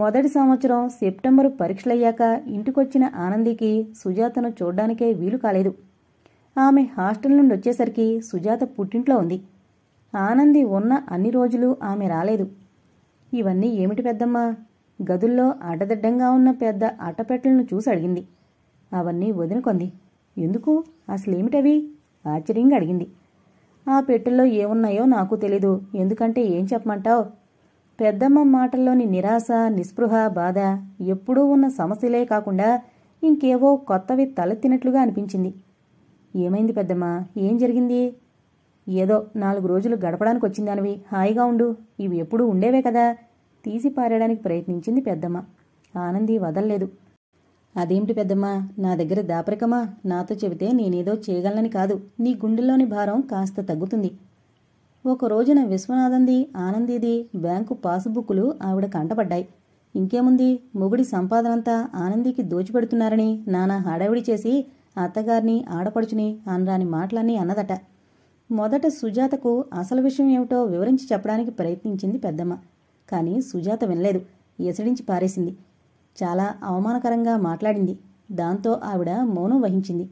మొదటి సంవత్సరం సెప్టెంబరు పరీక్షలయ్యాక ఇంటికొచ్చిన ఆనందికి సుజాతను చూడ్డానికే వీలు కాలేదు ఆమె హాస్టల్ నుండి వచ్చేసరికి సుజాత పుట్టింట్లో ఉంది ఆనంది ఉన్న అన్ని రోజులు ఆమె రాలేదు ఇవన్నీ ఏమిటి పెద్దమ్మా గదుల్లో అడ్డదిడ్డంగా ఉన్న పెద్ద అట్టపెట్టలను చూసి అడిగింది అవన్నీ వదినుకొంది ఎందుకు అసలేమిటవి ఆశ్చర్యంగా అడిగింది ఆ పెట్టెల్లో ఏమున్నాయో నాకు తెలీదు ఎందుకంటే ఏం చెప్పమంటావు పెద్దమ్మ మాటల్లోని నిరాశ నిస్పృహ బాధ ఎప్పుడూ ఉన్న సమస్యలే కాకుండా ఇంకేవో కొత్తవి తలెత్తినట్లుగా అనిపించింది ఏమైంది పెద్దమ్మ ఏం జరిగింది ఏదో నాలుగు రోజులు గడపడానికి వచ్చిందనివి హాయిగా ఉండు ఇవి ఎప్పుడూ ఉండేవే కదా తీసి పారేయడానికి ప్రయత్నించింది పెద్దమ్మ ఆనంది వదల్లేదు అదేమిటి పెద్దమ్మ నా దగ్గర దాపరికమా నాతో చెబితే నేనేదో చేయగలనని కాదు నీ గుండెల్లోని భారం కాస్త తగ్గుతుంది ఒక రోజున విశ్వనాథంది ఆనందీది బ్యాంకు పాసుబుక్కులు ఆవిడ కంటపడ్డాయి ఇంకేముంది మొగుడి సంపాదనంతా ఆనందికి దోచిపెడుతున్నారని నానా హడావిడి చేసి అత్తగారిని ఆడపడుచుని అనరాని మాటలన్నీ అన్నదట మొదట సుజాతకు అసలు విషయం ఏమిటో వివరించి చెప్పడానికి ప్రయత్నించింది పెద్దమ్మ కానీ సుజాత వినలేదు ఎసడించి పారేసింది చాలా అవమానకరంగా మాట్లాడింది దాంతో ఆవిడ మౌనం వహించింది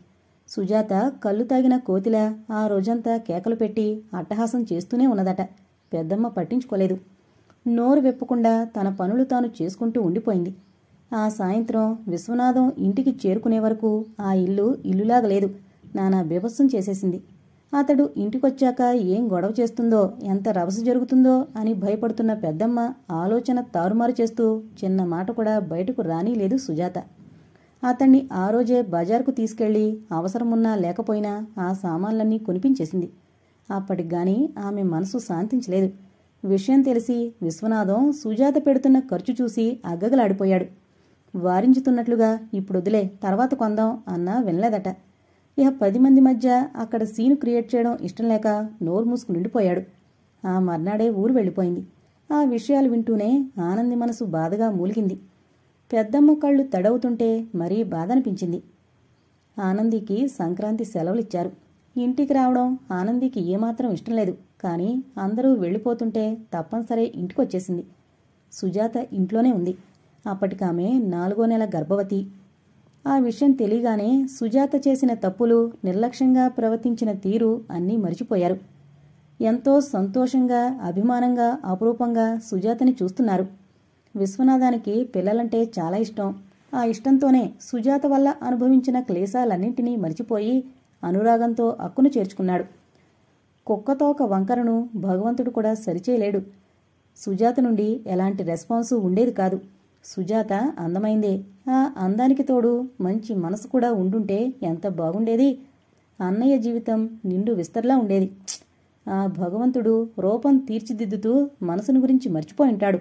సుజాత కళ్ళు తాగిన కోతిలా ఆ రోజంతా కేకలు పెట్టి అట్టహాసం చేస్తూనే ఉన్నదట పెద్దమ్మ పట్టించుకోలేదు నోరు వెప్పకుండా తన పనులు తాను చేసుకుంటూ ఉండిపోయింది ఆ సాయంత్రం విశ్వనాథం ఇంటికి చేరుకునే వరకు ఆ ఇల్లు ఇల్లులాగలేదు నానా బీభత్సం చేసేసింది అతడు ఇంటికొచ్చాక ఏం గొడవ చేస్తుందో ఎంత రవస జరుగుతుందో అని భయపడుతున్న పెద్దమ్మ ఆలోచన తారుమారు చేస్తూ చిన్న మాట కూడా బయటకు రానీలేదు సుజాత అతన్ని ఆ రోజే బజార్కు తీసుకెళ్లి అవసరమున్నా లేకపోయినా ఆ సామాన్లన్నీ కొనిపించేసింది అప్పటికి ఆమె మనసు శాంతించలేదు విషయం తెలిసి విశ్వనాథం సుజాత పెడుతున్న ఖర్చు చూసి అగ్గగలాడిపోయాడు వారించుతున్నట్లుగా ఇప్పుడొదిలే తర్వాత కొందాం అన్నా వినలేదట ఇక పది మంది మధ్య అక్కడ సీను క్రియేట్ చేయడం ఇష్టం లేక నోరు మూసుకు నిండిపోయాడు ఆ మర్నాడే ఊరు వెళ్ళిపోయింది ఆ విషయాలు వింటూనే ఆనంది మనసు బాధగా మూలిగింది పెద్దమ్మ కళ్ళు తడవుతుంటే మరీ బాధనిపించింది ఆనందికి సంక్రాంతి సెలవులిచ్చారు ఇంటికి రావడం ఆనందికి ఏమాత్రం ఇష్టం లేదు కానీ అందరూ వెళ్ళిపోతుంటే తప్పనిసరి ఇంటికొచ్చేసింది సుజాత ఇంట్లోనే ఉంది అప్పటికామె నాలుగో నెల గర్భవతి ఆ విషయం తెలియగానే సుజాత చేసిన తప్పులు నిర్లక్ష్యంగా ప్రవర్తించిన తీరు అన్నీ మరిచిపోయారు ఎంతో సంతోషంగా అభిమానంగా అపురూపంగా సుజాతని చూస్తున్నారు విశ్వనాథానికి పిల్లలంటే చాలా ఇష్టం ఆ ఇష్టంతోనే సుజాత వల్ల అనుభవించిన క్లేశాలన్నింటినీ మరిచిపోయి అనురాగంతో అక్కును చేర్చుకున్నాడు కుక్కతోక వంకరను భగవంతుడు కూడా సరిచేయలేడు సుజాత నుండి ఎలాంటి రెస్పాన్సు ఉండేది కాదు సుజాత అందమైందే ఆ అందానికి తోడు మంచి మనసు కూడా ఉండుంటే ఎంత బాగుండేది అన్నయ్య జీవితం నిండు విస్తరలా ఉండేది ఆ భగవంతుడు రూపం తీర్చిదిద్దుతూ మనసును గురించి మర్చిపోయింటాడు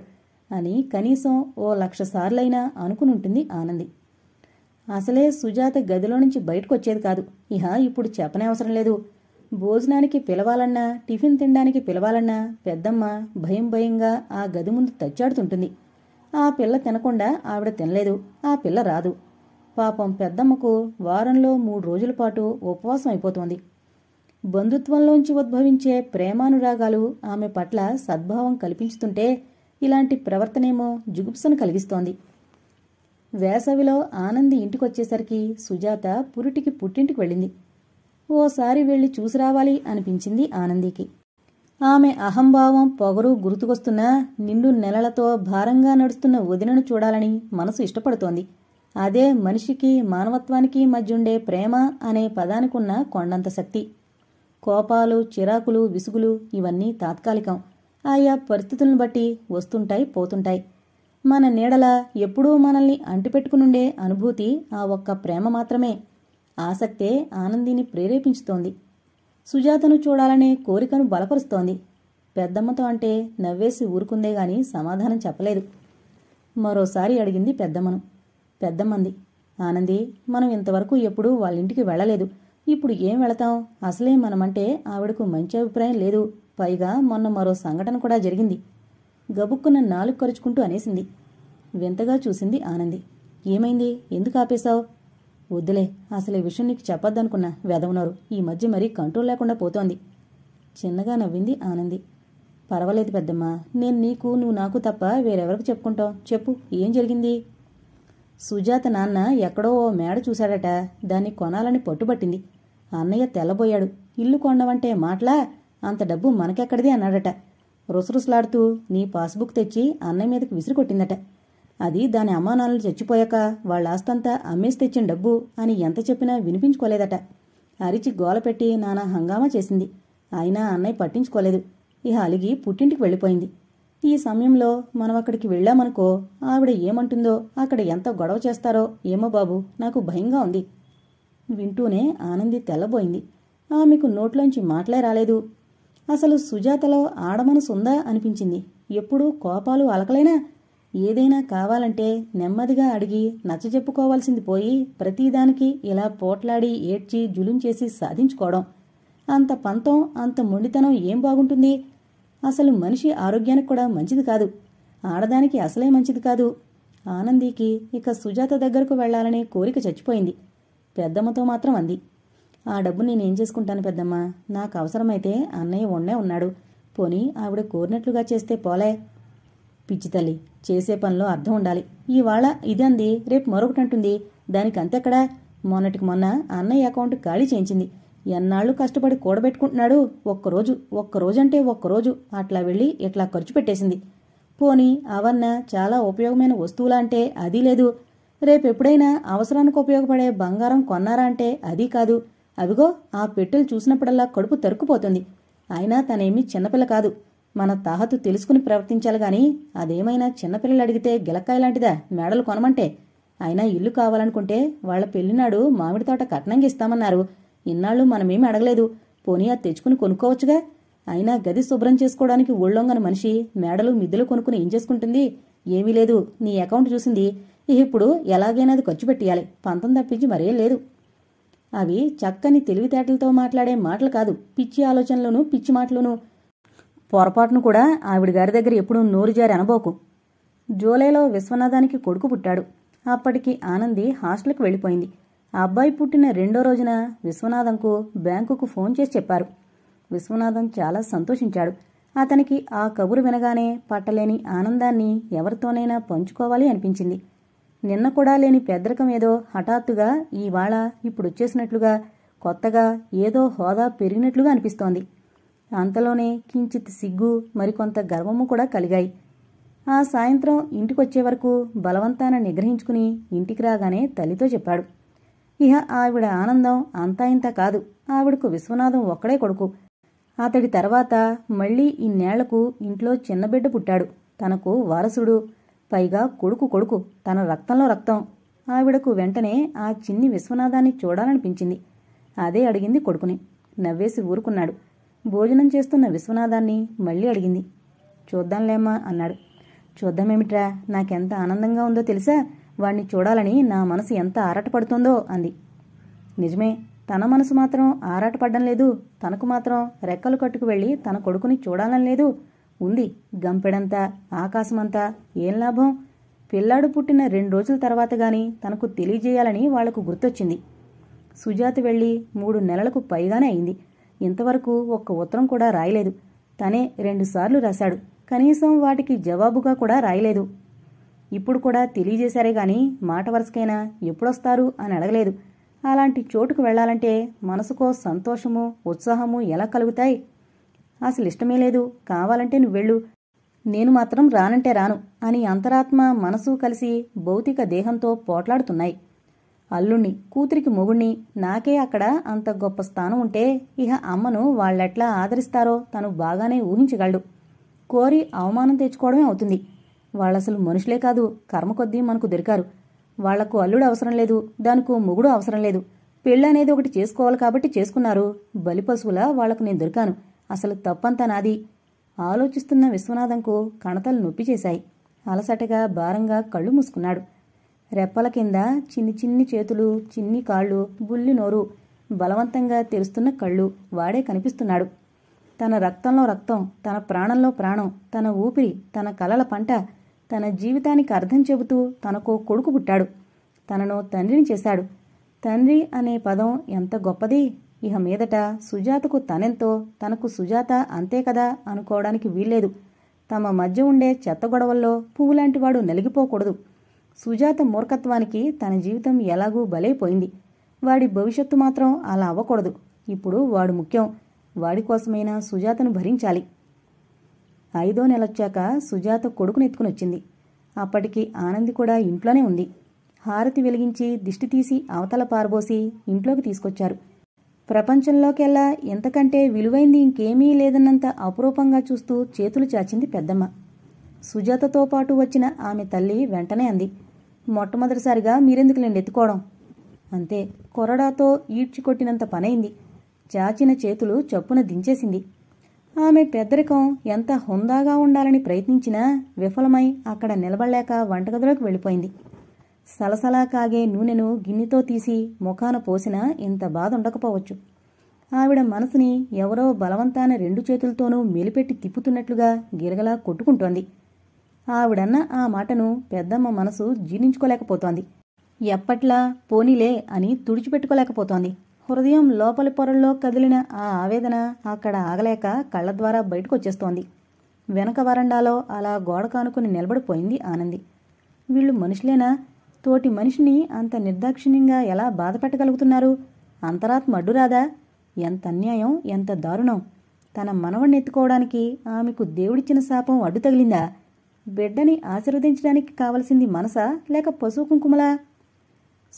అని కనీసం ఓ లక్ష సార్లైనా అనుకుని ఉంటుంది ఆనంది అసలే సుజాత గదిలో నుంచి బయటకు వచ్చేది కాదు ఇహ ఇప్పుడు చెప్పనే అవసరం లేదు భోజనానికి పిలవాలన్నా టిఫిన్ తినడానికి పిలవాలన్నా పెద్దమ్మ భయం భయంగా ఆ గది ముందు తచ్చాడుతుంటుంది ఆ పిల్ల తినకుండా ఆవిడ తినలేదు ఆ పిల్ల రాదు పాపం పెద్దమ్మకు వారంలో మూడు రోజుల పాటు ఉపవాసం అయిపోతోంది బంధుత్వంలోంచి ఉద్భవించే ప్రేమానురాగాలు ఆమె పట్ల సద్భావం కల్పించుతుంటే ఇలాంటి ప్రవర్తనేమో జుగుప్సను కలిగిస్తోంది వేసవిలో ఆనంది ఇంటికొచ్చేసరికి సుజాత పురిటికి పుట్టింటికి వెళ్ళింది ఓసారి వెళ్ళి చూసి రావాలి అనిపించింది ఆనందికి ఆమె అహంభావం పొగరు గుర్తుకొస్తున్నా నిండు నెలలతో భారంగా నడుస్తున్న వదినను చూడాలని మనసు ఇష్టపడుతోంది అదే మనిషికి మానవత్వానికి మధ్యుండే ప్రేమ అనే పదానికున్న కొండంత శక్తి కోపాలు చిరాకులు విసుగులు ఇవన్నీ తాత్కాలికం ఆయా పరిస్థితులను బట్టి వస్తుంటాయి పోతుంటాయి మన నీడల ఎప్పుడూ మనల్ని అంటిపెట్టుకునుండే అనుభూతి ఆ ఒక్క ప్రేమ మాత్రమే ఆసక్తే ఆనందిని ప్రేరేపించుతోంది సుజాతను చూడాలనే కోరికను బలపరుస్తోంది పెద్దమ్మతో అంటే నవ్వేసి ఊరుకుందే గాని సమాధానం చెప్పలేదు మరోసారి అడిగింది పెద్దమ్మను పెద్దమ్మంది ఆనంది మనం ఇంతవరకు ఎప్పుడూ వాళ్ళ ఇంటికి వెళ్ళలేదు ఇప్పుడు ఏం వెళతాం అసలే మనమంటే ఆవిడకు మంచి అభిప్రాయం లేదు పైగా మొన్న మరో సంఘటన కూడా జరిగింది గబుక్కున నాలుగు కరుచుకుంటూ అనేసింది వింతగా చూసింది ఆనంది ఏమైంది ఎందుకు ఆపేశావు వద్దులే అసలు ఈ విషయం నీకు చెప్పొద్దనుకున్న వెదవునారు ఈ మధ్య మరీ కంట్రోల్ లేకుండా పోతోంది చిన్నగా నవ్వింది ఆనంది పర్వాలేదు పెద్దమ్మా నేను నీకు నువ్వు నాకు తప్ప వేరెవరికి చెప్పుకుంటావు చెప్పు ఏం జరిగింది సుజాత నాన్న ఎక్కడో ఓ మేడ చూశాడట దాన్ని కొనాలని పట్టుబట్టింది అన్నయ్య తెల్లబోయాడు ఇల్లు కొండవంటే మాట్లా అంత డబ్బు మనకెక్కడిది అన్నాడట రుసరుసలాడుతూ నీ పాస్బుక్ తెచ్చి అన్నయ్య మీదకి విసిరి కొట్టిందట అది దాని అమ్మానాన్నలు చచ్చిపోయాక వాళ్ళ ఆస్తంతా అమ్మేసి తెచ్చిన డబ్బు అని ఎంత చెప్పినా వినిపించుకోలేదట అరిచి గోలపెట్టి నానా హంగామా చేసింది అయినా అన్నయ్య పట్టించుకోలేదు ఇహ అలిగి పుట్టింటికి వెళ్ళిపోయింది ఈ సమయంలో మనం అక్కడికి వెళ్ళామనుకో ఆవిడ ఏమంటుందో అక్కడ ఎంత గొడవ చేస్తారో ఏమో బాబు నాకు భయంగా ఉంది వింటూనే ఆనంది తెల్లబోయింది ఆమెకు నోట్లోంచి మాటలే రాలేదు అసలు సుజాతలో ఉందా అనిపించింది ఎప్పుడూ కోపాలు అలకలైనా ఏదైనా కావాలంటే నెమ్మదిగా అడిగి నచ్చజెప్పుకోవాల్సింది పోయి ప్రతిదానికి ఇలా పోట్లాడి ఏడ్చి జులుం చేసి సాధించుకోవడం అంత పంతం అంత మొండితనం ఏం బాగుంటుంది అసలు మనిషి ఆరోగ్యానికి కూడా మంచిది కాదు ఆడదానికి అసలే మంచిది కాదు ఆనందికి ఇక సుజాత దగ్గరకు వెళ్లాలనే కోరిక చచ్చిపోయింది పెద్దమ్మతో మాత్రం అంది ఆ డబ్బు నేనేం చేసుకుంటాను పెద్దమ్మ నాకు అవసరమైతే అన్నయ్య వండే ఉన్నాడు పోని ఆవిడ కోరినట్లుగా చేస్తే పోలే పిచ్చి తల్లి చేసే పనిలో అర్థం ఉండాలి ఇవాళ ఇదంది రేపు మరొకటి అంటుంది దానికి అంతెక్కడా మొన్నటికి మొన్న అన్నయ్య అకౌంట్ ఖాళీ చేయించింది ఎన్నాళ్ళు కష్టపడి కూడబెట్టుకుంటున్నాడు ఒక్కరోజు ఒక్కరోజంటే ఒక్కరోజు అట్లా వెళ్ళి ఇట్లా ఖర్చు పెట్టేసింది పోని అవన్న చాలా ఉపయోగమైన వస్తువులా అంటే అదీ లేదు రేపెప్పుడైనా అవసరానికి ఉపయోగపడే బంగారం కొన్నారా అంటే అదీ కాదు అవిగో ఆ పెట్టెలు చూసినప్పుడల్లా కడుపు తరుక్కుపోతుంది అయినా తనేమి చిన్నపిల్ల కాదు మన తాహతు తెలుసుకుని ప్రవర్తించాలి గాని అదేమైనా చిన్నపిల్లలు అడిగితే గిలక్కాయ లాంటిదా మేడలు కొనమంటే అయినా ఇల్లు కావాలనుకుంటే వాళ్ల పెళ్లినాడు మామిడి తోట కట్నంగా ఇస్తామన్నారు ఇన్నాళ్ళు మనమేమి అడగలేదు పోనీ అది తెచ్చుకుని కొనుక్కోవచ్చుగా అయినా గది శుభ్రం చేసుకోవడానికి ఒళ్ళొంగని మనిషి మేడలు మిద్దెలు కొనుక్కుని ఏం చేసుకుంటుంది ఏమీ లేదు నీ అకౌంట్ చూసింది ఇప్పుడు ఎలాగైనా అది ఖర్చు పెట్టేయాలి పంతం తప్పించి మరేం లేదు అవి చక్కని తెలివితేటలతో మాట్లాడే మాటలు కాదు పిచ్చి ఆలోచనలను పిచ్చి మాటలోనూ పొరపాటును కూడా ఆవిడ గారి దగ్గర ఎప్పుడూ నోరు జారి అనబోకు జూలైలో విశ్వనాథానికి కొడుకు పుట్టాడు అప్పటికి ఆనంది హాస్టల్కి వెళ్ళిపోయింది ఆ అబ్బాయి పుట్టిన రెండో రోజున విశ్వనాథంకు బ్యాంకుకు ఫోన్ చేసి చెప్పారు విశ్వనాథం చాలా సంతోషించాడు అతనికి ఆ కబురు వినగానే పట్టలేని ఆనందాన్ని ఎవరితోనైనా పంచుకోవాలి అనిపించింది నిన్న కూడా లేని పెద్దరికం ఏదో హఠాత్తుగా ఇప్పుడు ఇప్పుడొచ్చేసినట్లుగా కొత్తగా ఏదో హోదా పెరిగినట్లుగా అనిపిస్తోంది అంతలోనే కించిత్ సిగ్గు మరికొంత గర్వము కూడా కలిగాయి ఆ సాయంత్రం ఇంటికొచ్చే వరకు బలవంతాన నిగ్రహించుకుని ఇంటికి రాగానే తల్లితో చెప్పాడు ఇహ ఆవిడ ఆనందం అంతా ఇంత కాదు ఆవిడకు విశ్వనాథం ఒక్కడే కొడుకు అతడి తర్వాత మళ్ళీ ఇన్నేళ్లకు ఇంట్లో చిన్నబిడ్డ పుట్టాడు తనకు వారసుడు పైగా కొడుకు కొడుకు తన రక్తంలో రక్తం ఆవిడకు వెంటనే ఆ చిన్ని విశ్వనాథాన్ని చూడాలనిపించింది అదే అడిగింది కొడుకుని నవ్వేసి ఊరుకున్నాడు భోజనం చేస్తున్న విశ్వనాథాన్ని మళ్ళీ అడిగింది చూద్దాంలేమ్మా అన్నాడు చూద్దామేమిట్రా నాకెంత ఆనందంగా ఉందో తెలుసా వాణ్ణి చూడాలని నా మనసు ఎంత ఆరాటపడుతోందో అంది నిజమే తన మనసు మాత్రం ఆరాటపడ్డం లేదు తనకు మాత్రం రెక్కలు కట్టుకు వెళ్ళి తన కొడుకుని చూడాలని లేదు ఉంది గంపెడంతా ఆకాశమంతా ఏం లాభం పిల్లాడు పుట్టిన రెండు రోజుల తర్వాత గాని తనకు తెలియజేయాలని వాళ్లకు గుర్తొచ్చింది సుజాత వెళ్ళి మూడు నెలలకు పైగానే అయింది ఇంతవరకు ఒక్క ఉత్తరం కూడా రాయలేదు తనే రెండుసార్లు రాశాడు కనీసం వాటికి జవాబుగా కూడా రాయలేదు ఇప్పుడు కూడా తెలియజేశారే గాని మాట వరుసకైనా ఎప్పుడొస్తారు అని అడగలేదు అలాంటి చోటుకు వెళ్లాలంటే మనసుకో సంతోషము ఉత్సాహము ఎలా కలుగుతాయి అసలు ఇష్టమే లేదు కావాలంటే నువ్వెళ్ళు నేను మాత్రం రానంటే రాను అని అంతరాత్మ మనసు కలిసి భౌతిక దేహంతో పోట్లాడుతున్నాయి అల్లుణ్ణి కూతురికి మొగుణ్ణి నాకే అక్కడ అంత గొప్ప స్థానం ఉంటే ఇహ అమ్మను వాళ్ళెట్లా ఆదరిస్తారో తను బాగానే ఊహించగలడు కోరి అవమానం తెచ్చుకోవడమే అవుతుంది వాళ్ళసలు మనుషులే కాదు కర్మ కొద్దీ మనకు దొరికారు వాళ్లకు అల్లుడు అవసరం లేదు దానికి మొగుడు అవసరం లేదు పెళ్ళనేది ఒకటి చేసుకోవాలి కాబట్టి చేసుకున్నారు బలిపశువుల వాళ్లకు నేను దొరికాను అసలు తప్పంత నాది ఆలోచిస్తున్న విశ్వనాథంకు కణతలు నొప్పి చేశాయి అలసటగా భారంగా కళ్ళు మూసుకున్నాడు రెప్పల కింద చిన్ని చిన్ని చేతులు చిన్ని కాళ్ళు బుల్లి నోరు బలవంతంగా తెరుస్తున్న కళ్ళు వాడే కనిపిస్తున్నాడు తన రక్తంలో రక్తం తన ప్రాణంలో ప్రాణం తన ఊపిరి తన కలల పంట తన జీవితానికి అర్థం చెబుతూ తనకో కొడుకు పుట్టాడు తనను తండ్రిని చేశాడు తండ్రి అనే పదం ఎంత గొప్పది ఇహ మీదట సుజాతకు తనెంతో తనకు సుజాత అంతే కదా అనుకోవడానికి వీల్లేదు తమ మధ్య ఉండే చెత్త గొడవల్లో పువ్వులాంటివాడు నలిగిపోకూడదు సుజాత మూర్ఖత్వానికి తన జీవితం ఎలాగూ బలైపోయింది వాడి భవిష్యత్తు మాత్రం అలా అవ్వకూడదు ఇప్పుడు వాడు ముఖ్యం వాడి కోసమైనా సుజాతను భరించాలి ఐదో నెలొచ్చాక సుజాత కొడుకునెత్తుకుని వచ్చింది అప్పటికి ఆనంది కూడా ఇంట్లోనే ఉంది హారతి వెలిగించి దిష్టి తీసి అవతల పారబోసి ఇంట్లోకి తీసుకొచ్చారు ప్రపంచంలోకెల్లా ఇంతకంటే విలువైంది ఇంకేమీ లేదన్నంత అపురూపంగా చూస్తూ చేతులు చాచింది పెద్దమ్మ సుజాతతో పాటు వచ్చిన ఆమె తల్లి వెంటనే అంది మొట్టమొదటిసారిగా మీరెందుకు నేను ఎత్తుకోవడం అంతే కొరడాతో ఈడ్చికొట్టినంత పనైంది చాచిన చేతులు చప్పున దించేసింది ఆమె పెద్దరికం ఎంత హుందాగా ఉండాలని ప్రయత్నించినా విఫలమై అక్కడ నిలబడలేక వంటగదిలోకి వెళ్ళిపోయింది సలసలా కాగే నూనెను గిన్నెతో తీసి ముఖాన పోసినా ఇంత బాధ ఉండకపోవచ్చు ఆవిడ మనసుని ఎవరో బలవంతాన రెండు చేతులతోనూ మెలిపెట్టి తిప్పుతున్నట్లుగా గిరగలా కొట్టుకుంటోంది ఆవిడన్న ఆ మాటను పెద్దమ్మ మనసు జీర్ణించుకోలేకపోతోంది ఎప్పట్లా పోనీలే అని తుడిచిపెట్టుకోలేకపోతోంది హృదయం లోపలి పొరల్లో కదిలిన ఆ ఆవేదన అక్కడ ఆగలేక కళ్ళ ద్వారా బయటకొచ్చేస్తోంది వెనక వరండాలో అలా గోడ నిలబడిపోయింది ఆనంది వీళ్ళు మనుషులేనా తోటి మనిషిని అంత నిర్దాక్షిణ్యంగా ఎలా బాధపెట్టగలుగుతున్నారు అంతరాత్మ అడ్డురాదా ఎంత అన్యాయం ఎంత దారుణం తన మనవణ్ణి ఎత్తుకోవడానికి ఆమెకు దేవుడిచ్చిన శాపం అడ్డు తగిలిందా బిడ్డని ఆశీర్వదించడానికి కావలసింది మనసా లేక పశువు కుంకుమలా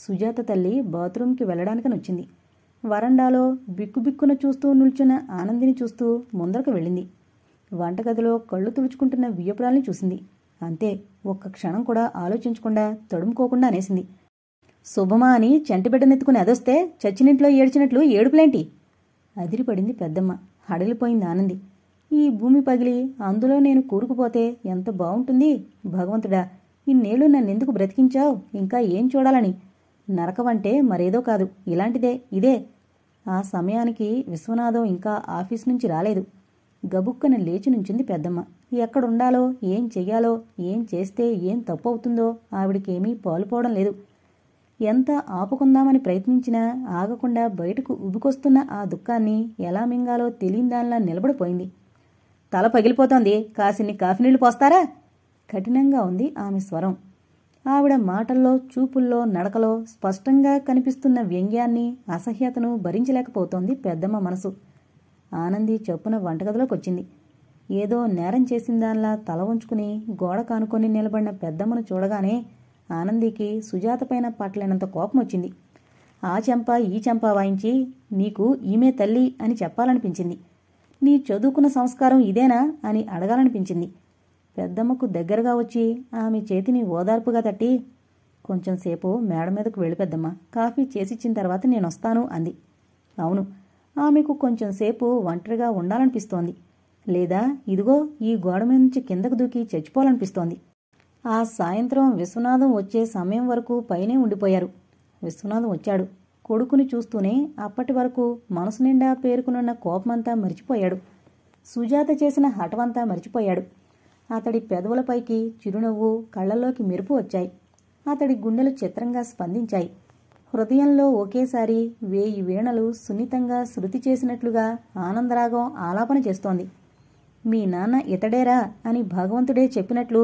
సుజాత తల్లి బాత్రూంకి వెళ్ళడానికి నొచ్చింది వరండాలో బిక్కుబిక్కున చూస్తూ నిల్చున్న ఆనందిని చూస్తూ ముందరకు వెళ్ళింది వంటగదిలో కళ్ళు తుడుచుకుంటున్న వియపురాల్ని చూసింది అంతే ఒక్క క్షణం కూడా ఆలోచించకుండా తడుముకోకుండా అనేసింది శుభమా అని చెంటబిడ్డనెత్తుకుని అదొస్తే చచ్చినింట్లో ఏడ్చినట్లు ఏడుపులేంటి అదిరిపడింది పెద్దమ్మ హడలిపోయింది ఆనంది ఈ భూమి పగిలి అందులో నేను కూరుకుపోతే ఎంత బావుంటుంది భగవంతుడా ఇన్నేళ్ళు నన్నెందుకు బ్రతికించావు ఇంకా ఏం చూడాలని నరకమంటే మరేదో కాదు ఇలాంటిదే ఇదే ఆ సమయానికి విశ్వనాథం ఇంకా ఆఫీస్ నుంచి రాలేదు గబుక్కన లేచి నుంచింది పెద్దమ్మ ఎక్కడుండాలో ఏం చెయ్యాలో ఏం చేస్తే ఏం తప్పు అవుతుందో ఆవిడికేమీ పాలుపోవడం లేదు ఎంత ఆపుకుందామని ప్రయత్నించినా ఆగకుండా బయటకు ఉబుకొస్తున్న ఆ దుఃఖాన్ని ఎలా మింగాలో తెలియని దానిలా నిలబడిపోయింది తల పగిలిపోతోంది కాసిన్ని కాఫీ నీళ్లు పోస్తారా కఠినంగా ఉంది ఆమె స్వరం ఆవిడ మాటల్లో చూపుల్లో నడకలో స్పష్టంగా కనిపిస్తున్న వ్యంగ్యాన్ని అసహ్యతను భరించలేకపోతోంది పెద్దమ్మ మనసు ఆనంది చెప్పున వంటగదిలోకి వచ్చింది ఏదో నేరం చేసిందానిలా తల ఉంచుకుని గోడ కానుకొని నిలబడిన పెద్దమ్మను చూడగానే ఆనందికి సుజాతపైన పట్టలేనంత కోపం వచ్చింది ఆ చెంప ఈ చెంప వాయించి నీకు ఈమె తల్లి అని చెప్పాలనిపించింది నీ చదువుకున్న సంస్కారం ఇదేనా అని అడగాలనిపించింది పెద్దమ్మకు దగ్గరగా వచ్చి ఆమె చేతిని ఓదార్పుగా తట్టి కొంచెంసేపు మేడ మీదకు వెళ్ళి పెద్దమ్మ కాఫీ చేసిచ్చిన తర్వాత నేను వస్తాను అంది అవును ఆమెకు కొంచెంసేపు ఒంటరిగా ఉండాలనిపిస్తోంది లేదా ఇదిగో ఈ గోడ నుంచి కిందకు దూకి చచ్చిపోవాలనిపిస్తోంది ఆ సాయంత్రం విశ్వనాథం వచ్చే సమయం వరకు పైనే ఉండిపోయారు విశ్వనాథం వచ్చాడు కొడుకుని చూస్తూనే అప్పటి వరకు మనసు నిండా పేరుకునున్న కోపమంతా మరిచిపోయాడు సుజాత చేసిన హఠమంతా మరిచిపోయాడు అతడి పెదవులపైకి చిరునవ్వు కళ్లలోకి మెరుపు వచ్చాయి అతడి గుండెలు చిత్రంగా స్పందించాయి హృదయంలో ఒకేసారి వేయి వీణలు సున్నితంగా శృతి చేసినట్లుగా ఆనందరాగం ఆలాపన చేస్తోంది మీ నాన్న ఇతడేరా అని భగవంతుడే చెప్పినట్లు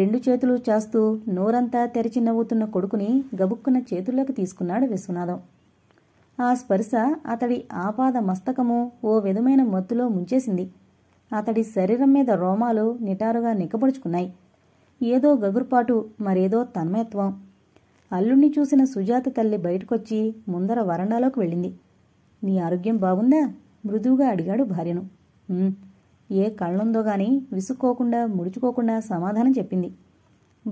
రెండు చేతులు చాస్తూ నోరంతా తెరిచి నవ్వుతున్న కొడుకుని గబుక్కున చేతుల్లోకి తీసుకున్నాడు విశ్వనాథం ఆ స్పర్శ అతడి ఆపాద మస్తకము ఓ విధమైన మత్తులో ముంచేసింది అతడి శరీరం మీద రోమాలు నిటారుగా నిక్కబడుచుకున్నాయి ఏదో గగురుపాటు మరేదో తన్మయత్వం అల్లుణ్ణి చూసిన సుజాత తల్లి బయటకొచ్చి ముందర వరండాలోకి వెళ్ళింది నీ ఆరోగ్యం బాగుందా మృదువుగా అడిగాడు భార్యను ఏ కళ్ళుందో గాని విసుక్కోకుండా ముడుచుకోకుండా సమాధానం చెప్పింది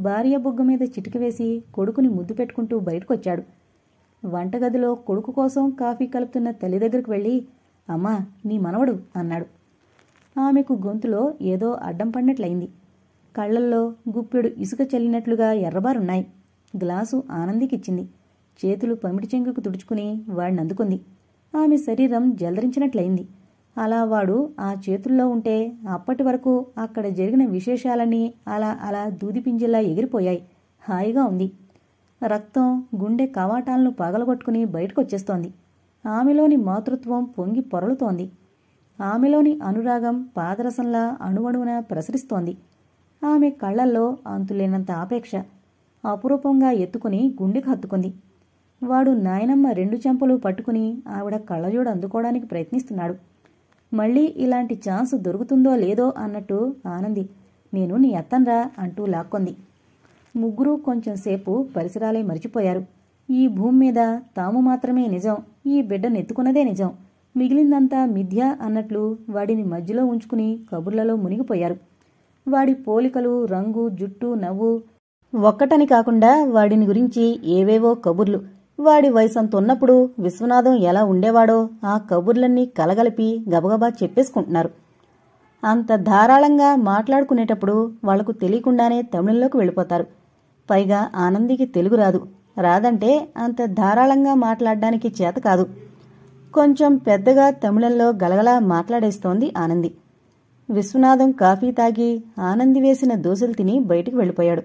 భార్య బొగ్గ మీద చిటిక వేసి కొడుకుని ముద్దు పెట్టుకుంటూ బయటకొచ్చాడు వంటగదిలో కొడుకు కోసం కాఫీ కలుపుతున్న తల్లి దగ్గరికి వెళ్ళి అమ్మా నీ మనవడు అన్నాడు ఆమెకు గొంతులో ఏదో అడ్డం పడినట్లయింది కళ్లల్లో గుప్పెడు ఇసుక చల్లినట్లుగా ఎర్రబారున్నాయి గ్లాసు ఆనందికిచ్చింది చేతులు పమిటి చెంగుకు తుడుచుకుని వాడిని అందుకుంది ఆమె శరీరం జలదరించినట్లయింది అలా వాడు ఆ చేతుల్లో ఉంటే అప్పటి వరకు అక్కడ జరిగిన విశేషాలన్నీ అలా అలా దూదిపింజిల్లా ఎగిరిపోయాయి హాయిగా ఉంది రక్తం గుండె కవాటాలను పగలగొట్టుకుని బయటకొచ్చేస్తోంది ఆమెలోని మాతృత్వం పొంగి పొరలుతోంది ఆమెలోని అనురాగం పాదరసంలా అణువణువున ప్రసరిస్తోంది ఆమె కళ్లల్లో అంతులేనంత ఆపేక్ష అపురూపంగా ఎత్తుకుని గుండెకు హత్తుకుంది వాడు నాయనమ్మ రెండు చెంపలు పట్టుకుని ఆవిడ కళ్ళజోడు అందుకోవడానికి ప్రయత్నిస్తున్నాడు మళ్ళీ ఇలాంటి ఛాన్సు దొరుకుతుందో లేదో అన్నట్టు ఆనంది నేను నీ అత్తన్రా అంటూ లాక్కొంది ముగ్గురూ కొంచెంసేపు పరిసరాలే మరిచిపోయారు ఈ భూమి మీద తాము మాత్రమే నిజం ఈ ఎత్తుకున్నదే నిజం మిగిలిందంతా మిథ్య అన్నట్లు వాడిని మధ్యలో ఉంచుకుని కబుర్లలో మునిగిపోయారు వాడి పోలికలు రంగు జుట్టు నవ్వు ఒక్కటని కాకుండా వాడిని గురించి ఏవేవో కబుర్లు వాడి వయసంత విశ్వనాథం ఎలా ఉండేవాడో ఆ కబుర్లన్నీ కలగలిపి గబగబా చెప్పేసుకుంటున్నారు అంత ధారాళంగా మాట్లాడుకునేటప్పుడు వాళ్లకు తెలియకుండానే తమిళంలోకి వెళ్ళిపోతారు పైగా ఆనందికి తెలుగు రాదు రాదంటే అంత ధారాళంగా మాట్లాడడానికి చేత కాదు కొంచెం పెద్దగా తమిళంలో గలగలా మాట్లాడేస్తోంది ఆనంది విశ్వనాథం కాఫీ తాగి ఆనంది వేసిన దోశలు తిని బయటికి వెళ్ళిపోయాడు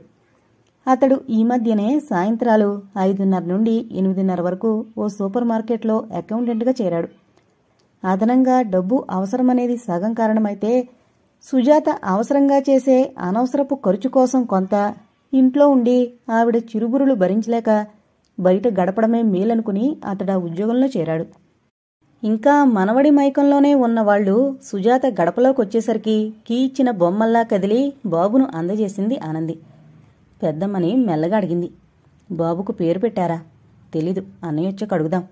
అతడు ఈ మధ్యనే సాయంత్రాలు ఐదున్నర నుండి ఎనిమిదిన్నర వరకు ఓ సూపర్ మార్కెట్లో అకౌంటెంట్గా చేరాడు అదనంగా డబ్బు అవసరమనేది సగం కారణమైతే సుజాత అవసరంగా చేసే అనవసరపు ఖర్చు కోసం కొంత ఇంట్లో ఉండి ఆవిడ చిరుబురులు భరించలేక బయట గడపడమే మేలనుకుని అతడా ఉద్యోగంలో చేరాడు ఇంకా మనవడి మైకంలోనే ఉన్నవాళ్లు సుజాత గడపలోకి వచ్చేసరికి కీ ఇచ్చిన బొమ్మల్లా కదిలి బాబును అందజేసింది ఆనంది పెద్దమ్మని మెల్లగా అడిగింది బాబుకు పేరు పెట్టారా తెలీదు అన్నయ్య వచ్చాక అడుగుదాం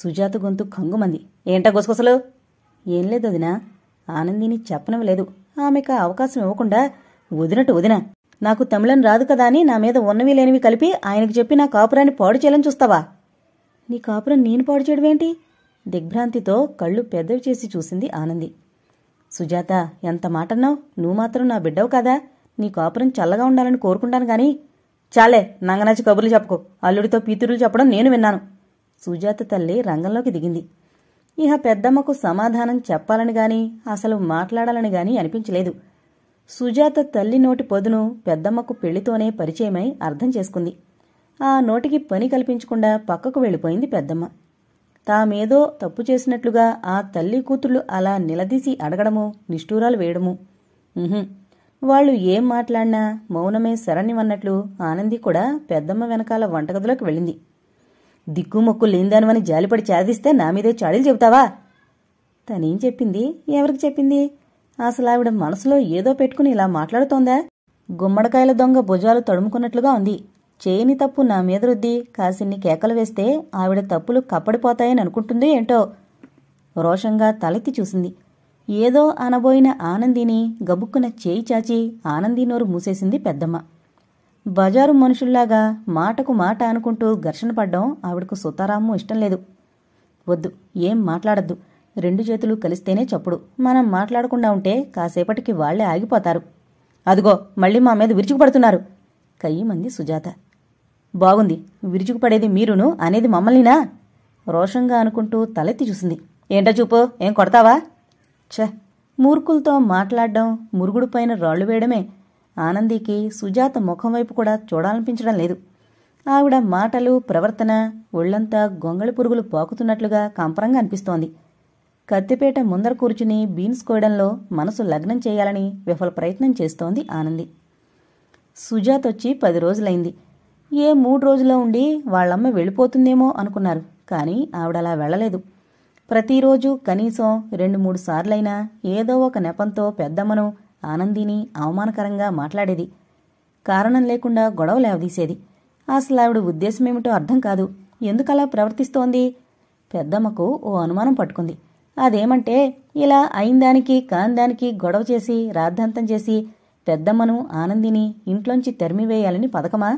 సుజాత గొంతు కంగుమంది ఏంటా గొసగొసలు ఏం లేదు వదినా ఆనందిని చెప్పనవి లేదు ఆమెకు అవకాశం ఇవ్వకుండా వదినట్టు వదిన నాకు తమిళం రాదు కదా అని నా మీద ఉన్నవి లేనివి కలిపి ఆయనకు చెప్పి నా కాపురాన్ని పాడు చేయాలని చూస్తావా నీ కాపురం నేను పాడు చేయడమేంటి దిగ్భ్రాంతితో కళ్ళు పెద్దవి చేసి చూసింది ఆనంది సుజాత ఎంత మాటన్నావు నువ్వు మాత్రం నా బిడ్డవు కదా నీ కాపురం చల్లగా ఉండాలని కోరుకుంటాను గాని చాలే నంగనాచి కబుర్లు చెప్పుకో అల్లుడితో పీతురులు చెప్పడం నేను విన్నాను సుజాత తల్లి రంగంలోకి దిగింది ఇహ పెద్దమ్మకు సమాధానం చెప్పాలని గాని అసలు మాట్లాడాలని గాని అనిపించలేదు సుజాత తల్లి నోటి పొదును పెద్దమ్మకు పెళ్లితోనే పరిచయమై అర్థం చేసుకుంది ఆ నోటికి పని కల్పించకుండా పక్కకు వెళ్ళిపోయింది పెద్దమ్మ తామేదో తప్పు చేసినట్లుగా ఆ తల్లి కూతుర్లు అలా నిలదీసి అడగడము నిష్ఠూరాలు వేయడము వాళ్ళు ఏం మాట్లాడినా మౌనమే శరణ్యమన్నట్లు ఆనంది కూడా పెద్దమ్మ వెనకాల వంటగదిలోకి వెళ్ళింది దిక్కుమొక్కు లేనిదానివని జాలిపడి చాదిస్తే నా మీదే చాడీలు చెబుతావా తనేం చెప్పింది ఎవరికి చెప్పింది అసలు ఆవిడ మనసులో ఏదో పెట్టుకుని ఇలా మాట్లాడుతోందా గుమ్మడికాయల దొంగ భుజాలు తడుముకున్నట్లుగా ఉంది చేయని తప్పు నా మీద రుద్ది కాసిన్ని కేకలు వేస్తే ఆవిడ తప్పులు కప్పడిపోతాయని అనుకుంటుందో ఏంటో రోషంగా తలెత్తి చూసింది ఏదో అనబోయిన ఆనందిని గబుక్కున చేయి చాచి ఆనంది నోరు మూసేసింది పెద్దమ్మ బజారు మనుషుల్లాగా మాటకు మాట అనుకుంటూ ఘర్షణ పడ్డం ఆవిడకు సుతారాము ఇష్టం లేదు వద్దు ఏం మాట్లాడద్దు రెండు చేతులు కలిస్తేనే చప్పుడు మనం మాట్లాడకుండా ఉంటే కాసేపటికి వాళ్లే ఆగిపోతారు అదిగో మళ్ళీ మా మీద విరుచుకుపడుతున్నారు మంది సుజాత బాగుంది విరుచుకుపడేది మీరును అనేది మమ్మల్నినా రోషంగా అనుకుంటూ తలెత్తి చూసింది ఏంటో చూపు ఏం కొడతావా ఛ మూర్ఖులతో మాట్లాడడం మురుగుడు పైన రాళ్లు వేయడమే ఆనందికి సుజాత ముఖం వైపు కూడా చూడాలనిపించడం లేదు ఆవిడ మాటలు ప్రవర్తన ఒళ్లంతా గొంగళి పురుగులు పాకుతున్నట్లుగా కంపరంగా అనిపిస్తోంది కత్తిపేట ముందర కూర్చుని బీన్స్ కోయడంలో మనసు లగ్నం చేయాలని విఫల ప్రయత్నం చేస్తోంది ఆనంది సుజాత్ వచ్చి పది రోజులైంది ఏ మూడు రోజుల్లో ఉండి వాళ్ళమ్మ వెళ్ళిపోతుందేమో అనుకున్నారు కానీ ఆవిడ అలా వెళ్ళలేదు ప్రతిరోజు కనీసం రెండు మూడు సార్లైనా ఏదో ఒక నెపంతో పెద్దమ్మను ఆనందిని అవమానకరంగా మాట్లాడేది కారణం లేకుండా గొడవ లేవదీసేది అసలు ఆవిడ ఉద్దేశమేమిటో అర్థం కాదు ఎందుకలా ప్రవర్తిస్తోంది పెద్దమ్మకు ఓ అనుమానం పట్టుకుంది అదేమంటే ఇలా అయిందానికి కాందానికి గొడవ చేసి రాద్ధాంతం చేసి పెద్దమ్మను ఆనందిని ఇంట్లోంచి తరిమివేయాలని పథకమా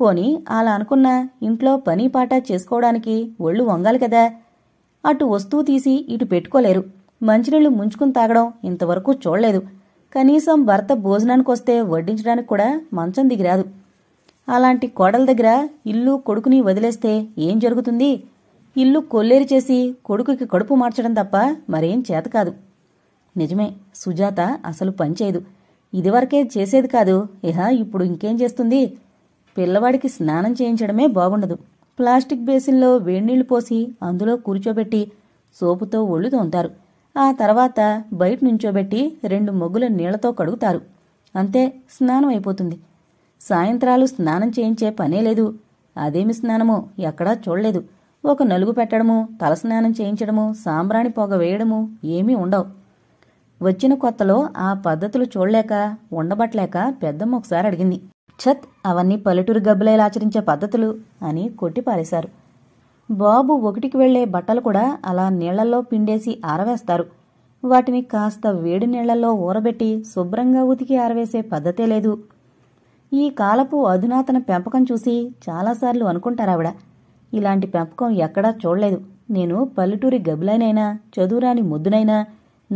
పోని అలా అనుకున్నా ఇంట్లో పని పాట చేసుకోవడానికి ఒళ్ళు వంగాలి కదా అటు వస్తువు తీసి ఇటు పెట్టుకోలేరు మంచినీళ్లు ముంచుకుని తాగడం ఇంతవరకు చూడలేదు కనీసం భర్త భోజనానికి వస్తే వడ్డించడానికి కూడా మంచం దిగిరాదు అలాంటి కోడల దగ్గర ఇల్లు కొడుకుని వదిలేస్తే ఏం జరుగుతుంది ఇల్లు కొల్లేరు చేసి కొడుకుకి కడుపు మార్చడం తప్ప మరేం చేత కాదు నిజమే సుజాత అసలు పనిచేయదు ఇదివరకే చేసేది కాదు ఇహ ఇప్పుడు ఇంకేం చేస్తుంది పిల్లవాడికి స్నానం చేయించడమే బాగుండదు ప్లాస్టిక్ బేసిన్లో వేడినీళ్లు పోసి అందులో కూర్చోబెట్టి సోపుతో ఒళ్ళు తోముతారు ఆ తర్వాత బయట నుంచోబెట్టి రెండు మొగ్గుల నీళ్లతో కడుగుతారు అంతే స్నానం అయిపోతుంది సాయంత్రాలు స్నానం చేయించే పనే లేదు అదేమి స్నానమో ఎక్కడా చూడలేదు ఒక నలుగు పెట్టడము తలస్నానం చేయించడము సాంబ్రాణి పొగ వేయడము ఏమీ ఉండవు వచ్చిన కొత్తలో ఆ పద్ధతులు చూడలేక ఉండబట్లేక పెద్దమ్మ ఒకసారి అడిగింది ఛత్ అవన్నీ పల్లెటూరు గబ్బులైలా ఆచరించే పద్ధతులు అని కొట్టిపారేశారు బాబు ఒకటికి వెళ్లే బట్టలు కూడా అలా నీళ్లలో పిండేసి ఆరవేస్తారు వాటిని కాస్త వేడి నీళ్లలో ఊరబెట్టి శుభ్రంగా ఉతికి ఆరవేసే పద్ధతే లేదు ఈ కాలపు అధునాతన పెంపకం చూసి చాలాసార్లు అనుకుంటారావిడ ఇలాంటి పెంపకం ఎక్కడా చూడలేదు నేను పల్లెటూరి గబులైనైనా చదువురాని ముద్దునైనా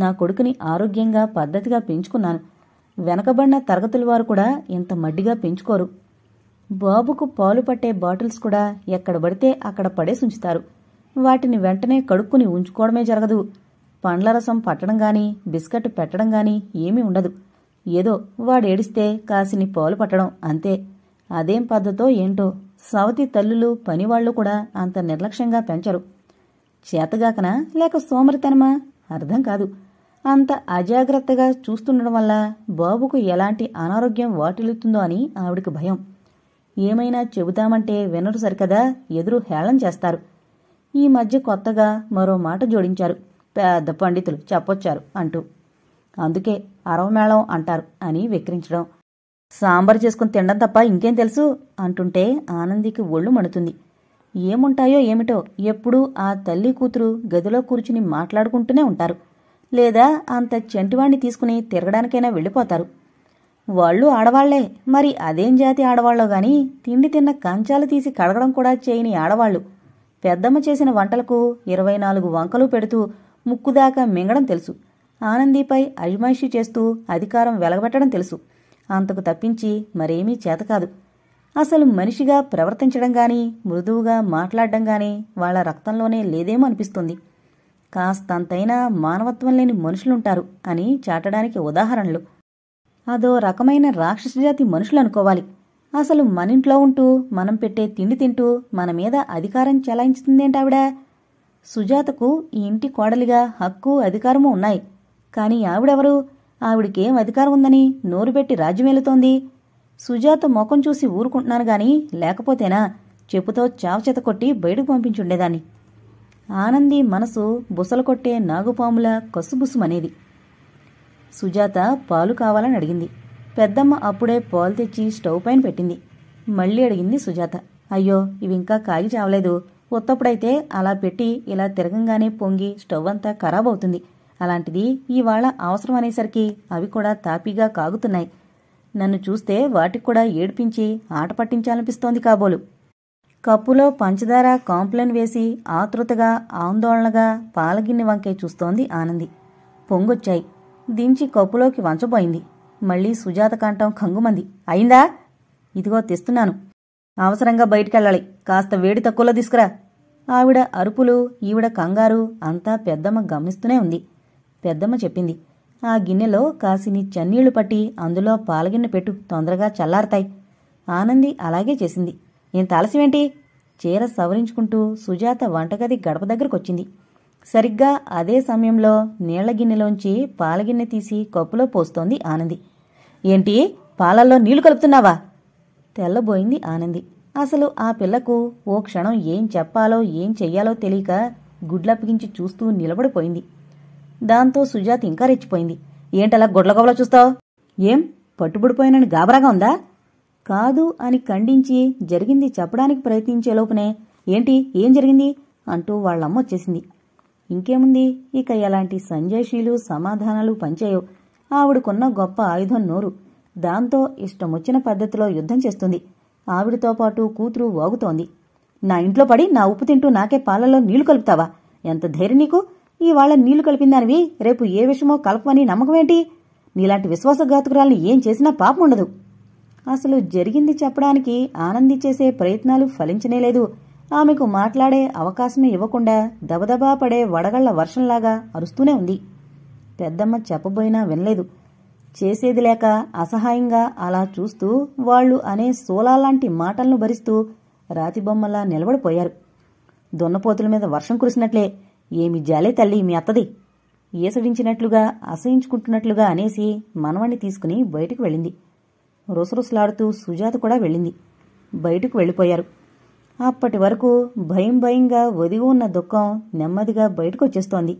నా కొడుకుని ఆరోగ్యంగా పద్ధతిగా పెంచుకున్నాను వెనకబడిన తరగతుల వారు కూడా ఇంత మడ్డిగా పెంచుకోరు బాబుకు పాలు పట్టే బాటిల్స్ కూడా ఎక్కడ పడితే అక్కడ పడేసి ఉంచుతారు వాటిని వెంటనే కడుక్కుని ఉంచుకోవడమే జరగదు పండ్ల రసం పట్టడం గాని బిస్కెట్ పెట్టడం గాని ఏమీ ఉండదు ఏదో వాడేడిస్తే కాసిని పాలు పట్టడం అంతే అదేం పద్ధతో ఏంటో సవతి తల్లులు పనివాళ్లు కూడా అంత నిర్లక్ష్యంగా పెంచరు చేతగాకనా లేక సోమరితనమా అర్థం కాదు అంత అజాగ్రత్తగా చూస్తుండడం వల్ల బాబుకు ఎలాంటి అనారోగ్యం వాటిల్లుతుందో అని ఆవిడికి భయం ఏమైనా చెబుతామంటే వినరు సరికదా ఎదురు హేళం చేస్తారు ఈ మధ్య కొత్తగా మరో మాట జోడించారు పెద్ద పండితులు చెప్పొచ్చారు అంటూ అందుకే అరవమేళం అంటారు అని వెక్కిరించడం సాంబార్ చేసుకుని తినడం తప్ప ఇంకేం తెలుసు అంటుంటే ఆనందికి ఒళ్ళు మణుతుంది ఏముంటాయో ఏమిటో ఎప్పుడూ ఆ తల్లి కూతురు గదిలో కూర్చుని మాట్లాడుకుంటూనే ఉంటారు లేదా అంత చెంటివాణ్ణి తీసుకుని తిరగడానికైనా వెళ్ళిపోతారు వాళ్ళు ఆడవాళ్లే మరి అదేం జాతి ఆడవాళ్ళో గాని తిండి తిన్న కంచాలు తీసి కడగడం కూడా చేయని ఆడవాళ్లు పెద్దమ్మ చేసిన వంటలకు ఇరవై నాలుగు వంకలు పెడుతూ ముక్కుదాకా మింగడం తెలుసు ఆనందిపై అజమాయిషి చేస్తూ అధికారం వెలగబెట్టడం తెలుసు అంతకు తప్పించి మరేమీ చేతకాదు అసలు మనిషిగా ప్రవర్తించడం గాని మృదువుగా మాట్లాడడం గాని వాళ్ల రక్తంలోనే లేదేమో అనిపిస్తుంది కాస్తంతైనా మానవత్వం లేని మనుషులుంటారు అని చాటడానికి ఉదాహరణలు అదో రకమైన రాక్షసజాతి మనుషులనుకోవాలి అసలు మనింట్లో ఉంటూ మనం పెట్టే తిండి తింటూ మన మీద అధికారం చెలాయించుతుందేంటావిడ సుజాతకు ఈ ఇంటి కోడలిగా హక్కు అధికారము ఉన్నాయి కానీ ఆవిడెవరు ఆవిడకేం అధికారం ఉందని నోరు పెట్టి రాజ్యమేలుతోంది సుజాత ముఖం చూసి ఊరుకుంటున్నాను గాని లేకపోతేనా చెప్పుతో చావచేత కొట్టి బయటకు పంపించుండేదాన్ని ఆనంది మనసు బుసలకొట్టే నాగుపాముల కసుబుసుమనేది సుజాత పాలు కావాలని అడిగింది పెద్దమ్మ అప్పుడే పాలు తెచ్చి స్టవ్ పైన పెట్టింది మళ్ళీ అడిగింది సుజాత అయ్యో ఇవింకా కాగి చావలేదు ఉత్తప్పుడైతే అలా పెట్టి ఇలా తిరగంగానే పొంగి స్టవ్ అంతా ఖరాబ్ అవుతుంది అలాంటిది ఇవాళ అవసరం అనేసరికి అవి కూడా తాపీగా కాగుతున్నాయి నన్ను చూస్తే వాటికి కూడా ఏడిపించి ఆట పట్టించాలనిపిస్తోంది కాబోలు కప్పులో పంచదార కాంప్లెన్ వేసి ఆతృతగా ఆందోళనగా పాలగిన్నె వంకే చూస్తోంది ఆనంది పొంగొచ్చాయి దించి కప్పులోకి వంచబోయింది మళ్లీ సుజాత కంఠం కంగుమంది అయిందా ఇదిగో తెస్తున్నాను అవసరంగా బయటికెళ్ళాలి కాస్త వేడి తక్కువలో తీసుకురా ఆవిడ అరుపులు ఈవిడ కంగారు అంతా పెద్దమ్మ గమనిస్తూనే ఉంది పెద్దమ్మ చెప్పింది ఆ గిన్నెలో కాసిని చన్నీళ్లు పట్టి అందులో పాలగిన్నె పెట్టు తొందరగా చల్లారతాయి ఆనంది అలాగే చేసింది ఇంత ఆలస్యమేంటి చీర సవరించుకుంటూ సుజాత వంటగది గడప దగ్గరకొచ్చింది సరిగ్గా అదే సమయంలో నీళ్ల గిన్నెలోంచి పాలగిన్నె తీసి కప్పులో పోస్తోంది ఆనంది ఏంటి పాలల్లో నీళ్లు కలుపుతున్నావా తెల్లబోయింది ఆనంది అసలు ఆ పిల్లకు ఓ క్షణం ఏం చెప్పాలో ఏం చెయ్యాలో తెలియక గుడ్లప్పగించి చూస్తూ నిలబడిపోయింది దాంతో సుజాత్ ఇంకా రెచ్చిపోయింది ఏంటలా గుడ్లగొబల చూస్తావు ఏం పట్టుబడిపోయినని గాబరాగా ఉందా కాదు అని ఖండించి జరిగింది చెప్పడానికి ప్రయత్నించేలోపునే ఏంటి ఏం జరిగింది అంటూ వాళ్ళమ్మ వచ్చేసింది ఇంకేముంది ఇక ఎలాంటి సంజయ్శీలు సమాధానాలు పంచాయో ఆవిడకున్న గొప్ప ఆయుధం నోరు దాంతో ఇష్టమొచ్చిన పద్ధతిలో యుద్ధం చేస్తుంది ఆవిడతో పాటు కూతురు వాగుతోంది నా ఇంట్లో పడి నా ఉప్పు తింటూ నాకే పాలలో నీళ్లు కలుపుతావా ఎంత ధైర్యం నీకు ఇవాళ నీళ్లు కలిపిందానివి రేపు ఏ విషయమో కలపమని నమ్మకమేంటి నీలాంటి విశ్వాసఘాతుకురాల్ని ఏం చేసినా పాపం ఉండదు అసలు జరిగింది చెప్పడానికి ఆనంది చేసే ప్రయత్నాలు ఫలించనేలేదు ఆమెకు మాట్లాడే అవకాశమే ఇవ్వకుండా దబదబా పడే వడగళ్ల వర్షంలాగా అరుస్తూనే ఉంది పెద్దమ్మ చెప్పబోయినా వినలేదు చేసేది లేక అసహాయంగా అలా చూస్తూ వాళ్లు అనే సోలాలాంటి మాటలను భరిస్తూ రాతిబొమ్మలా నిలబడిపోయారు దున్నపోతుల మీద వర్షం కురిసినట్లే ఏమి జాలే తల్లి మీ అత్తది ఈసడించినట్లుగా అసహించుకుంటున్నట్లుగా అనేసి మనవణ్ణి తీసుకుని బయటకు వెళ్ళింది రుసరుసలాడుతూ సుజాత కూడా వెళ్ళింది బయటకు వెళ్ళిపోయారు అప్పటి వరకు భయం భయంగా ఒదిగి ఉన్న దుఃఖం నెమ్మదిగా బయటకు వచ్చేస్తోంది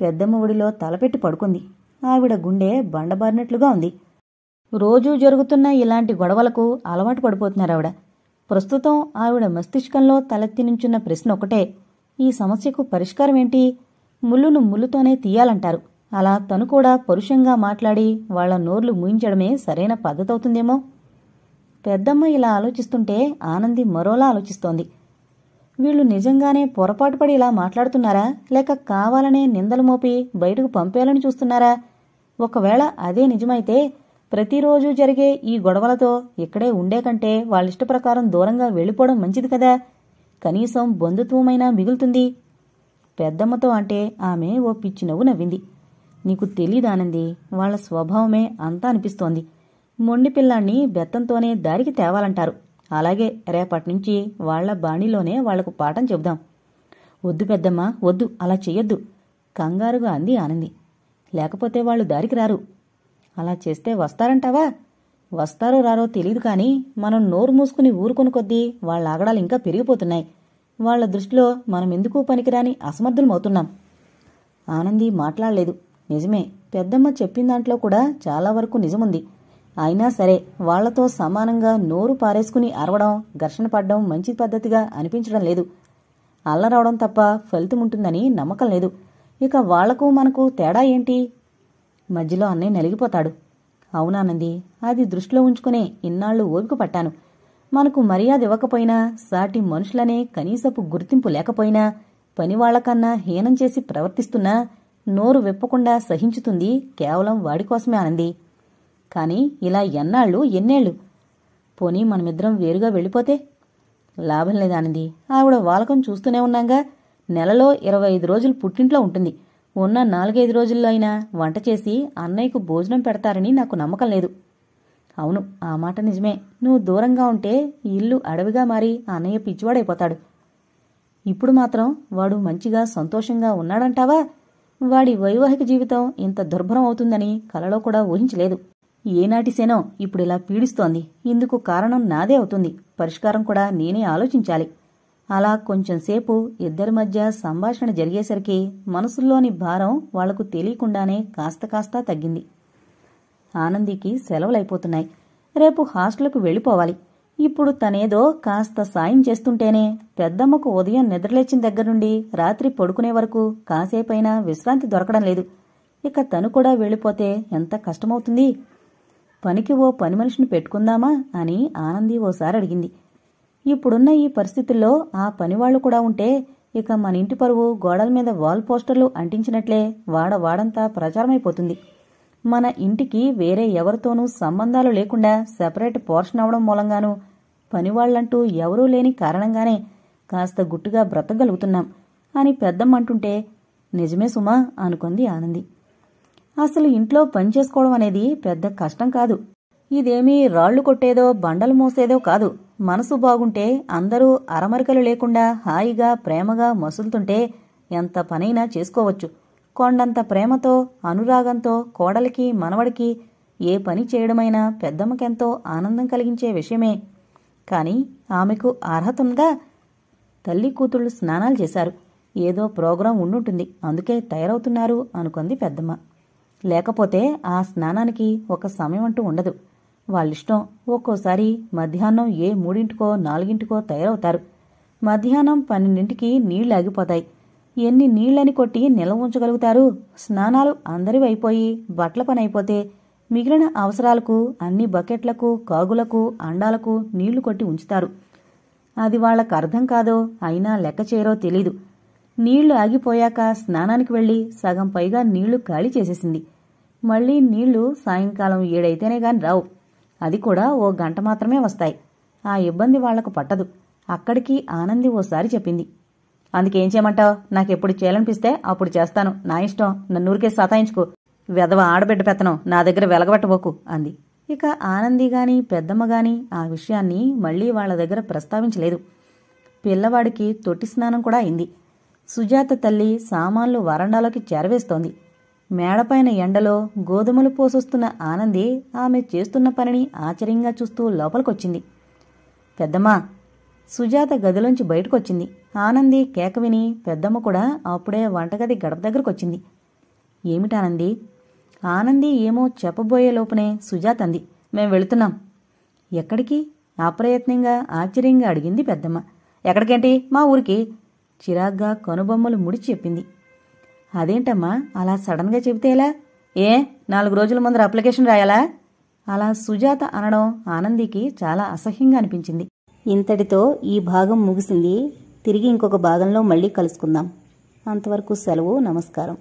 పెద్దమ్మ ఒడిలో తలపెట్టి పడుకుంది ఆవిడ గుండె బండబారినట్లుగా ఉంది రోజూ జరుగుతున్న ఇలాంటి గొడవలకు అలవాటు పడిపోతున్నారు ఆవిడ ప్రస్తుతం ఆవిడ మస్తిష్కంలో తలెత్తి నుంచున్న ప్రశ్న ఒకటే ఈ సమస్యకు పరిష్కారం ఏంటి ముళ్ళును ముళ్ళుతోనే తీయాలంటారు అలా తను కూడా పరుషంగా మాట్లాడి వాళ్ల నోర్లు ముయించడమే సరైన పద్ధతవుతుందేమో పెద్దమ్మ ఇలా ఆలోచిస్తుంటే ఆనంది మరోలా ఆలోచిస్తోంది వీళ్ళు నిజంగానే పొరపాటు పడి ఇలా మాట్లాడుతున్నారా లేక కావాలనే నిందలు మోపి బయటకు పంపేయాలని చూస్తున్నారా ఒకవేళ అదే నిజమైతే ప్రతిరోజు జరిగే ఈ గొడవలతో ఇక్కడే ఉండే కంటే వాళ్ళిష్టప్రకారం దూరంగా వెళ్ళిపోవడం మంచిది కదా కనీసం బంధుత్వమైనా మిగులుతుంది పెద్దమ్మతో అంటే ఆమె ఓ పిచ్చి నవ్వు నవ్వింది నీకు తెలీదానంది వాళ్ల స్వభావమే అంతా అనిపిస్తోంది మొండి పిల్లాన్ని బెత్తంతోనే దారికి తేవాలంటారు అలాగే రేపటినుంచి వాళ్ల బాణిలోనే వాళ్లకు పాఠం చెబుదాం వద్దు పెద్దమ్మ వద్దు అలా చెయ్యొద్దు కంగారుగా అంది ఆనంది లేకపోతే వాళ్ళు దారికి రారు అలా చేస్తే వస్తారంటావా వస్తారో రారో తెలియదు కానీ మనం నోరు మూసుకుని ఊరుకుని కొద్దీ వాళ్ళ ఆగడాలు ఇంకా పెరిగిపోతున్నాయి వాళ్ల దృష్టిలో మనం ఎందుకు పనికిరాని అసమర్థులమవుతున్నాం ఆనంది మాట్లాడలేదు నిజమే పెద్దమ్మ చెప్పిన దాంట్లో కూడా చాలా వరకు నిజముంది అయినా సరే వాళ్లతో సమానంగా నోరు పారేసుకుని అరవడం ఘర్షణ పడడం మంచి పద్ధతిగా అనిపించడం లేదు అల్లరావడం తప్ప ఫలితముంటుందని నమ్మకం లేదు ఇక వాళ్లకు మనకు తేడా ఏంటి మధ్యలో అన్నయ్య నలిగిపోతాడు అవునానంది అది దృష్టిలో ఉంచుకునే ఇన్నాళ్లు ఓపిక పట్టాను మనకు మర్యాద ఇవ్వకపోయినా సాటి మనుషులనే కనీసపు గుర్తింపు లేకపోయినా పనివాళ్లకన్నా హీనం చేసి ప్రవర్తిస్తున్నా నోరు విప్పకుండా సహించుతుంది కేవలం వాడికోసమే అనంది కాని ఇలా ఎన్నాళ్ళు ఎన్నేళ్ళు పోనీ మనమిద్దరం వేరుగా వెళ్ళిపోతే లాభం లేదానింది ఆవిడ వాలకం చూస్తూనే ఉన్నాగా నెలలో ఇరవై ఐదు రోజులు పుట్టింట్లో ఉంటుంది ఉన్న నాలుగైదు రోజుల్లో అయినా వంట చేసి అన్నయ్యకు భోజనం పెడతారని నాకు నమ్మకం లేదు అవును ఆ మాట నిజమే నువ్వు దూరంగా ఉంటే ఇల్లు అడవిగా మారి అన్నయ్య పిచ్చివాడైపోతాడు ఇప్పుడు మాత్రం వాడు మంచిగా సంతోషంగా ఉన్నాడంటావా వాడి వైవాహిక జీవితం ఇంత దుర్భరం అవుతుందని కలలో కూడా ఊహించలేదు ఏనాటిసేనో ఇప్పుడిలా పీడిస్తోంది ఇందుకు కారణం నాదే అవుతుంది పరిష్కారం కూడా నేనే ఆలోచించాలి అలా కొంచెంసేపు ఇద్దరి మధ్య సంభాషణ జరిగేసరికి మనసుల్లోని భారం వాళ్లకు తెలియకుండానే కాస్త కాస్త తగ్గింది ఆనందికి సెలవులైపోతున్నాయి రేపు హాస్టల్కు వెళ్ళిపోవాలి ఇప్పుడు తనేదో కాస్త సాయం చేస్తుంటేనే పెద్దమ్మకు ఉదయం నిద్రలేచిన దగ్గరుండి రాత్రి పడుకునే వరకు కాసేపైనా విశ్రాంతి దొరకడం లేదు ఇక తను కూడా వెళ్ళిపోతే ఎంత కష్టమవుతుంది పనికి ఓ పని మనిషిని పెట్టుకుందామా అని ఆనంది ఓసారి అడిగింది ఇప్పుడున్న ఈ పరిస్థితుల్లో ఆ పనివాళ్లు కూడా ఉంటే ఇక మన ఇంటి పరువు గోడల మీద వాల్ పోస్టర్లు అంటించినట్లే వాడ వాడంతా ప్రచారమైపోతుంది మన ఇంటికి వేరే ఎవరితోనూ సంబంధాలు లేకుండా సెపరేట్ పోర్షన్ అవడం మూలంగానూ పనివాళ్లంటూ ఎవరూ లేని కారణంగానే కాస్త గుట్టుగా బ్రతకగలుగుతున్నాం అని పెద్దమ్మంటుంటే నిజమే సుమా అనుకుంది ఆనంది అసలు ఇంట్లో పనిచేసుకోవడం అనేది పెద్ద కష్టం కాదు ఇదేమీ రాళ్లు కొట్టేదో బండలు మోసేదో కాదు మనసు బాగుంటే అందరూ అరమరికలు లేకుండా హాయిగా ప్రేమగా మసులుతుంటే ఎంత పనైనా చేసుకోవచ్చు కొండంత ప్రేమతో అనురాగంతో కోడలికి మనవడికి ఏ పని చేయడమైనా పెద్దమ్మకెంతో ఆనందం కలిగించే విషయమే కానీ ఆమెకు అర్హతుండగా తల్లి కూతుళ్ళు స్నానాలు చేశారు ఏదో ప్రోగ్రాం ఉండుంటుంది అందుకే తయారవుతున్నారు అనుకుంది పెద్దమ్మ లేకపోతే ఆ స్నానానికి ఒక సమయం అంటూ ఉండదు వాళ్ళిష్టం ఒక్కోసారి మధ్యాహ్నం ఏ మూడింటికో నాలుగింటికో తయారవుతారు మధ్యాహ్నం పన్నెండింటికి నీళ్ళు ఆగిపోతాయి ఎన్ని నీళ్లని కొట్టి నిల్వ ఉంచగలుగుతారు స్నానాలు అందరివి అయిపోయి బట్టల అయిపోతే మిగిలిన అవసరాలకు అన్ని బకెట్లకు కాగులకు అండాలకు నీళ్లు కొట్టి ఉంచుతారు అది వాళ్లకు అర్థం కాదో అయినా లెక్క చేయరో తెలీదు నీళ్లు ఆగిపోయాక స్నానానికి వెళ్లి సగం పైగా నీళ్లు ఖాళీ చేసేసింది మళ్లీ నీళ్లు సాయంకాలం ఏడైతేనే గాని రావు అది కూడా ఓ గంట మాత్రమే వస్తాయి ఆ ఇబ్బంది వాళ్లకు పట్టదు అక్కడికి ఆనంది ఓసారి చెప్పింది అందుకేం చేయమంటావు నాకెప్పుడు చేయాలనిపిస్తే అప్పుడు చేస్తాను నా ఇష్టం నన్నూరికే సతాయించుకో వెదవ ఆడబిడ్డ పెత్తనం నా దగ్గర వెలగబెట్టబోకు అంది ఇక ఆనంది గాని పెద్దమ్మ గాని ఆ విషయాన్ని మళ్లీ వాళ్ల దగ్గర ప్రస్తావించలేదు పిల్లవాడికి తొట్టి స్నానం కూడా అయింది సుజాత తల్లి సామాన్లు వరండాలోకి చేరవేస్తోంది మేడపైన ఎండలో గోధుమలు పోసొస్తున్న ఆనంది ఆమె చేస్తున్న పనిని ఆశ్చర్యంగా చూస్తూ లోపలికొచ్చింది పెద్దమ్మా సుజాత గదిలోంచి బయటకొచ్చింది ఆనంది కేక విని పెద్దమ్మ కూడా అప్పుడే వంటగది గడప దగ్గరకొచ్చింది ఏమిటానంది ఆనంది ఏమో చెప్పబోయే లోపనే సుజాత అంది మేం వెళుతున్నాం ఎక్కడికి అప్రయత్నంగా ఆశ్చర్యంగా అడిగింది పెద్దమ్మ ఎక్కడికేంటి మా ఊరికి చిరాగ్గా కనుబొమ్మలు ముడిచి చెప్పింది అదేంటమ్మా అలా సడన్గా చెబితే ఎలా ఏ నాలుగు రోజుల ముందర అప్లికేషన్ రాయాలా అలా సుజాత అనడం ఆనందికి చాలా అసహ్యంగా అనిపించింది ఇంతటితో ఈ భాగం ముగిసింది తిరిగి ఇంకొక భాగంలో మళ్ళీ కలుసుకుందాం అంతవరకు సెలవు నమస్కారం